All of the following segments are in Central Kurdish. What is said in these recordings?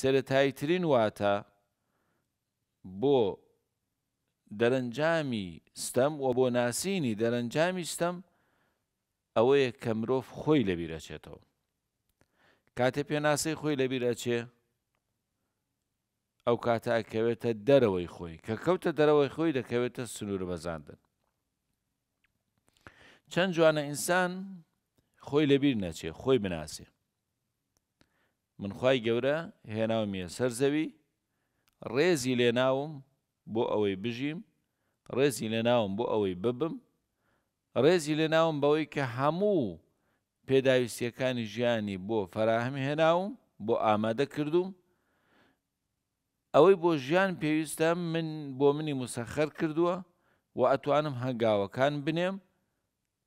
سەرەتایترین واتە بۆ دەرەنجامی ستەم و بۆ ناسینی دەرەنجامی ستەم ئەوەیە کە مرۆڤ خۆی لەبیرەچێتەوە کاتێ پێناسەی خۆی لەبیرەچێ ئەو کاتەکەوێتە دەرەوەی خۆی کە کەوتە دەرەوەی خۆی دەکەوێتە سنوور بەزاندن چەند جوانە ئینسان خۆی لەبیر نەچێ خۆی بناسێ من خی گەورە هێناومیە سەرزەوی ڕێزی لێناوم بۆ ئەوەی بژیم ڕێزی لێناوم بۆ ئەوەی ببم ڕێزی لێناوم بەوەی کە هەموو پێداویستیەکانی ژیانی بۆ فەراهمی هێناوم بۆ ئامادە کردوم ئەوەی بۆ ژیان پێویستە من بۆ منی موسەخەر کردووە و ئەتوانم هەنگاوەکان بنێم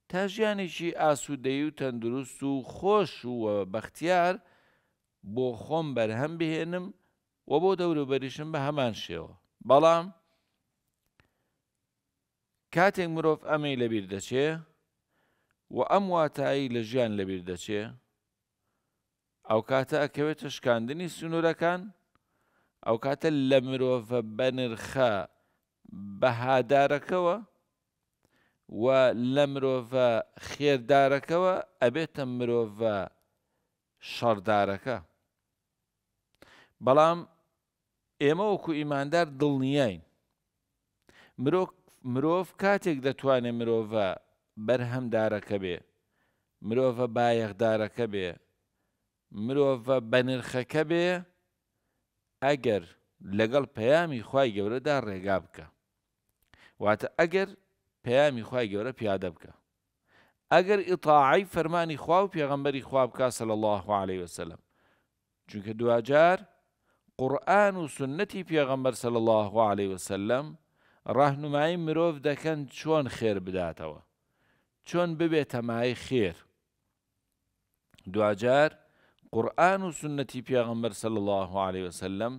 تا ژیانێکی ئاسوودەی و تەندروست و خۆش و بەختیار بۆ خۆم بەرهەم بهێنم و بۆ دەوروبەریشم بە هەمان شێوە بەڵام کاتێک مرۆڤ ئەمەی لەبیر دەچێ و ئەم واتایی لە ژیان لەبیر دەچێ ئەو کاتە ئەکەوێتە شکاندنی سنوورەکان ئەو کاتە لە مرۆڤە بەنرخە بەهادارەکەەوە و لە مرۆڤە خێردارەکەەوە ئەبێتە مرۆڤە شەڕدارەکە بەڵام ئێمە وەکو ئیماندار دڵنیین مرۆڤ کاتێک دەتوانێت مرۆڤە بەرهەمدارەکە بێ مرۆڤە بایەخدارەکە بێ مرۆڤە بەنرخەکە بێ ئەگەر لەگەڵ پەیامی خی گەورەدا ڕێگا بکە واتە ئەگەر پەیامی خی گەورە پیادە بکە ئەگەر ئیتاعی فەرمانی خوا و پێغەمبەری خواب بکە سەل الله عليه وسلم چونکە دوجار قورآن و سنەتی پێغەمبەر سەل الله عليه وسلم ڕاهنمایی مرۆڤ دەکەن چۆن خێر بداتەوە چۆن ببێتەمای خێر دوجار قورآن و سنەتی پێغەمبەر سەل الله عليه وسلم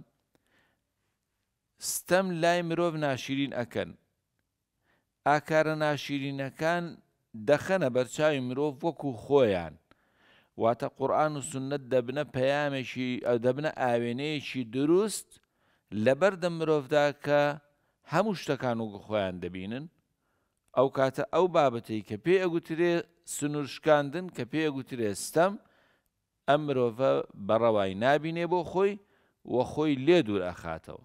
ستەم لای مرۆڤ ناشرین ئەکەن ئاکارە ناشرینەکان دەخەنە بەرچاوی مرۆڤ وەکو خۆیان واتە قورآن و سنت دەبنە پەیامێکی دەبنە ئاوێنەیەکی دروست لەبەردە مرۆڤدا کە هەموو شتەکان و خۆیان دەبینن ئەو کاتە ئەو بابەتی کە پێ ئەگوترێ سنوورشکاندن کە پێ ئەگوترێستەم ئەم مرۆڤە بەڕەوای نابینێ بۆ خۆی وە خۆی لێ دوور ئەخاتەوە